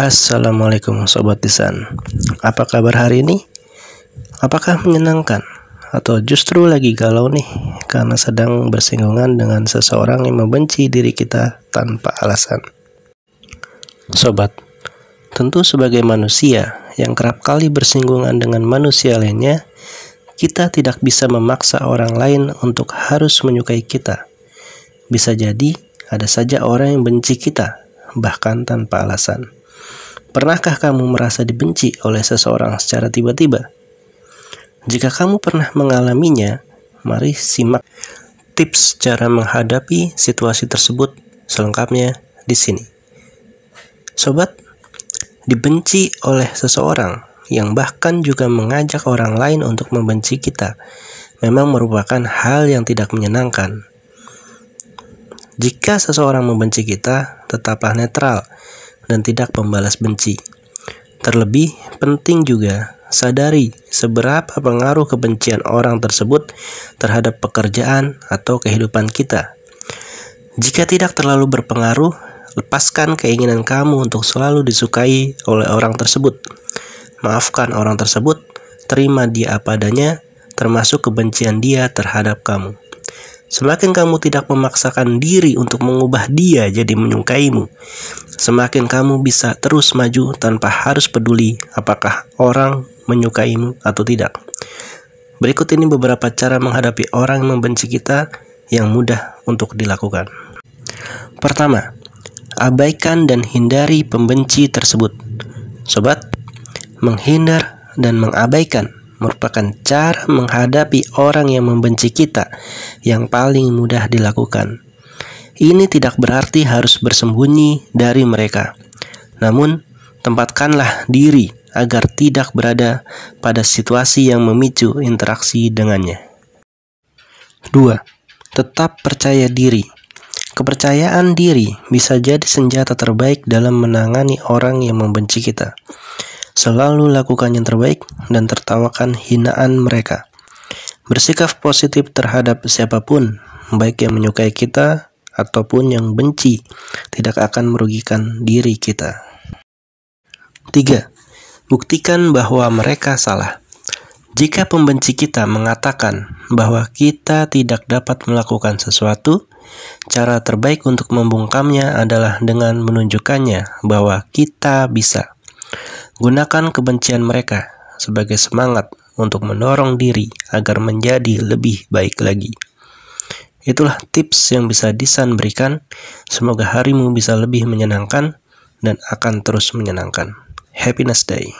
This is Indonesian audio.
Assalamualaikum Sobat desan. Apa kabar hari ini? Apakah menyenangkan? Atau justru lagi galau nih Karena sedang bersinggungan dengan seseorang yang membenci diri kita tanpa alasan Sobat, tentu sebagai manusia yang kerap kali bersinggungan dengan manusia lainnya Kita tidak bisa memaksa orang lain untuk harus menyukai kita Bisa jadi ada saja orang yang benci kita, bahkan tanpa alasan. Pernahkah kamu merasa dibenci oleh seseorang secara tiba-tiba? Jika kamu pernah mengalaminya, mari simak tips cara menghadapi situasi tersebut selengkapnya di sini. Sobat, dibenci oleh seseorang yang bahkan juga mengajak orang lain untuk membenci kita memang merupakan hal yang tidak menyenangkan. Jika seseorang membenci kita, tetaplah netral dan tidak membalas benci. Terlebih penting juga sadari seberapa pengaruh kebencian orang tersebut terhadap pekerjaan atau kehidupan kita. Jika tidak terlalu berpengaruh, lepaskan keinginan kamu untuk selalu disukai oleh orang tersebut. Maafkan orang tersebut, terima dia apa adanya, termasuk kebencian dia terhadap kamu. Semakin kamu tidak memaksakan diri untuk mengubah dia jadi menyukaimu, Semakin kamu bisa terus maju tanpa harus peduli apakah orang menyukaimu atau tidak. Berikut ini beberapa cara menghadapi orang yang membenci kita yang mudah untuk dilakukan. Pertama, abaikan dan hindari pembenci tersebut. Sobat, menghindar dan mengabaikan merupakan cara menghadapi orang yang membenci kita yang paling mudah dilakukan. Ini tidak berarti harus bersembunyi dari mereka. Namun, tempatkanlah diri agar tidak berada pada situasi yang memicu interaksi dengannya. 2. Tetap percaya diri. Kepercayaan diri bisa jadi senjata terbaik dalam menangani orang yang membenci kita. Selalu lakukan yang terbaik dan tertawakan hinaan mereka. Bersikap positif terhadap siapapun, baik yang menyukai kita ataupun yang benci tidak akan merugikan diri kita. 3. Buktikan bahwa mereka salah. Jika pembenci kita mengatakan bahwa kita tidak dapat melakukan sesuatu, cara terbaik untuk membungkamnya adalah dengan menunjukkannya bahwa kita bisa. Gunakan kebencian mereka sebagai semangat untuk mendorong diri agar menjadi lebih baik lagi. Itulah tips yang bisa Disan berikan. Semoga harimu bisa lebih menyenangkan dan akan terus menyenangkan. Happiness Day.